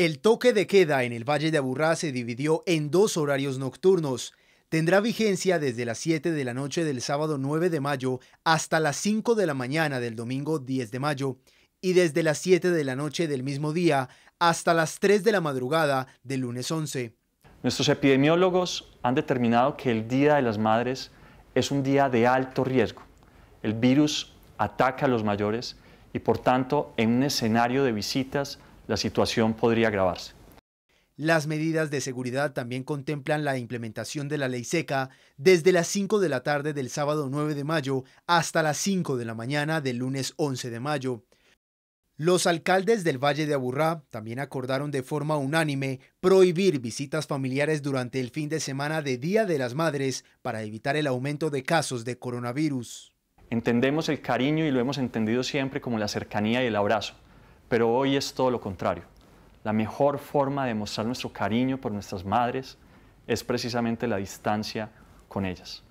El toque de queda en el Valle de Aburrá se dividió en dos horarios nocturnos. Tendrá vigencia desde las 7 de la noche del sábado 9 de mayo hasta las 5 de la mañana del domingo 10 de mayo y desde las 7 de la noche del mismo día hasta las 3 de la madrugada del lunes 11. Nuestros epidemiólogos han determinado que el Día de las Madres es un día de alto riesgo. El virus ataca a los mayores y por tanto en un escenario de visitas la situación podría agravarse. Las medidas de seguridad también contemplan la implementación de la ley seca desde las 5 de la tarde del sábado 9 de mayo hasta las 5 de la mañana del lunes 11 de mayo. Los alcaldes del Valle de Aburrá también acordaron de forma unánime prohibir visitas familiares durante el fin de semana de Día de las Madres para evitar el aumento de casos de coronavirus. Entendemos el cariño y lo hemos entendido siempre como la cercanía y el abrazo pero hoy es todo lo contrario. La mejor forma de mostrar nuestro cariño por nuestras madres es precisamente la distancia con ellas.